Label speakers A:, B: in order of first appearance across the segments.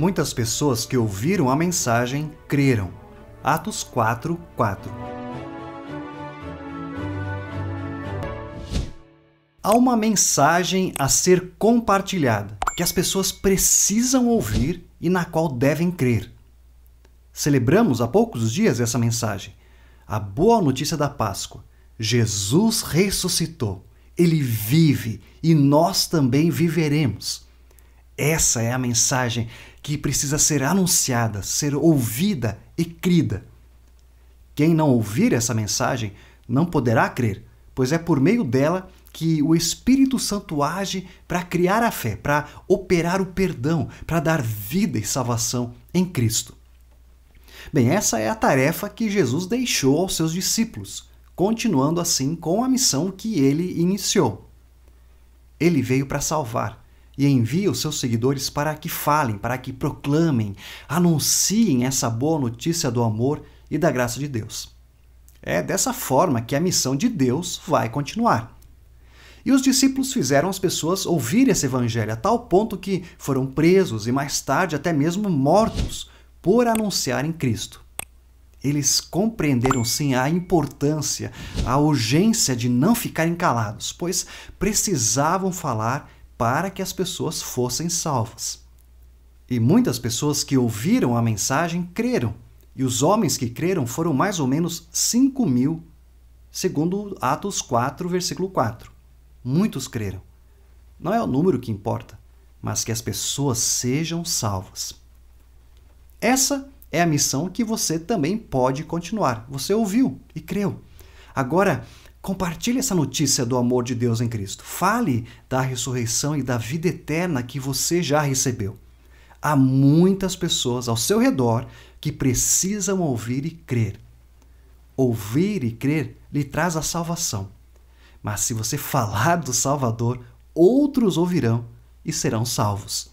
A: Muitas pessoas que ouviram a mensagem creram. Atos 4, 4. Há uma mensagem a ser compartilhada, que as pessoas precisam ouvir e na qual devem crer. Celebramos há poucos dias essa mensagem, a boa notícia da Páscoa. Jesus ressuscitou, ele vive e nós também viveremos. Essa é a mensagem que precisa ser anunciada, ser ouvida e crida. Quem não ouvir essa mensagem não poderá crer, pois é por meio dela que o Espírito Santo age para criar a fé, para operar o perdão, para dar vida e salvação em Cristo. Bem, essa é a tarefa que Jesus deixou aos seus discípulos, continuando assim com a missão que ele iniciou. Ele veio para salvar, e envia os seus seguidores para que falem, para que proclamem, anunciem essa boa notícia do amor e da graça de Deus. É dessa forma que a missão de Deus vai continuar. E os discípulos fizeram as pessoas ouvir esse evangelho a tal ponto que foram presos e mais tarde até mesmo mortos por anunciarem Cristo. Eles compreenderam sim a importância, a urgência de não ficarem calados, pois precisavam falar para que as pessoas fossem salvas. E muitas pessoas que ouviram a mensagem creram, e os homens que creram foram mais ou menos 5 mil, segundo Atos 4, versículo 4. Muitos creram. Não é o número que importa, mas que as pessoas sejam salvas. Essa é a missão que você também pode continuar. Você ouviu e creu. Agora, Compartilhe essa notícia do amor de Deus em Cristo. Fale da ressurreição e da vida eterna que você já recebeu. Há muitas pessoas ao seu redor que precisam ouvir e crer. Ouvir e crer lhe traz a salvação. Mas se você falar do Salvador, outros ouvirão e serão salvos.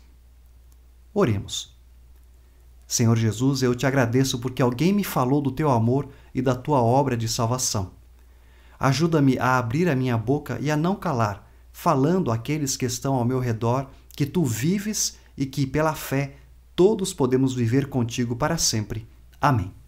A: Oremos. Senhor Jesus, eu te agradeço porque alguém me falou do teu amor e da tua obra de salvação. Ajuda-me a abrir a minha boca e a não calar, falando àqueles que estão ao meu redor que tu vives e que, pela fé, todos podemos viver contigo para sempre. Amém.